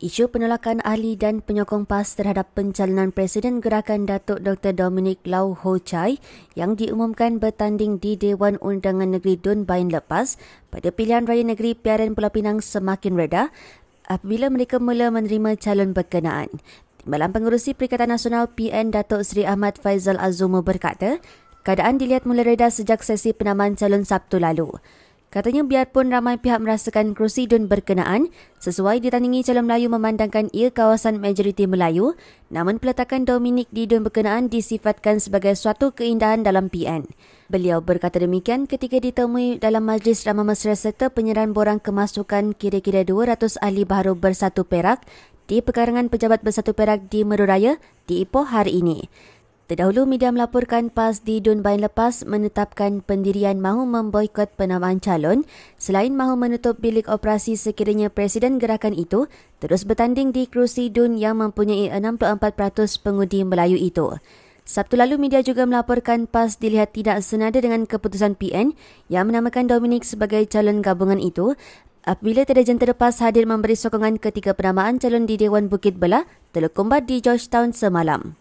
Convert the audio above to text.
Isu penolakan ahli dan penyokong PAS terhadap pencalonan Presiden Gerakan Datuk Dr. Dominic Lau Ho Chai yang diumumkan bertanding di Dewan Undangan Negeri Dun Bain lepas pada pilihan raya negeri Piaran Pulau Pinang semakin reda apabila mereka mula menerima calon berkenaan. Timbalan Pengurusi Perikatan Nasional PN Datuk Seri Ahmad Faizal Azumu berkata, keadaan dilihat mula reda sejak sesi penamaan calon Sabtu lalu. Katanya biarpun ramai pihak merasakan kerusi DUN berkenaan, sesuai ditandingi calon Melayu memandangkan ia kawasan majoriti Melayu, namun peletakan Dominik di DUN berkenaan disifatkan sebagai suatu keindahan dalam PN. Beliau berkata demikian ketika ditemui dalam Majlis Ramah Mesra serta penyerahan borang kemasukan kira-kira 200 ahli baru bersatu perak di pekarangan Pejabat Bersatu Perak di Meruraya di Ipoh hari ini. Terdahulu media melaporkan PAS di Dun Bain lepas menetapkan pendirian mahu memboikot penamaan calon selain mahu menutup bilik operasi sekiranya presiden gerakan itu terus bertanding di kerusi Dun yang mempunyai 64% pengundi Melayu itu. Sabtu lalu media juga melaporkan PAS dilihat tidak senada dengan keputusan PN yang menamakan Dominic sebagai calon gabungan itu apabila terdejen PAS hadir memberi sokongan ketika penamaan calon di Dewan Bukit Belah, Teluk Kumbat di Georgetown semalam.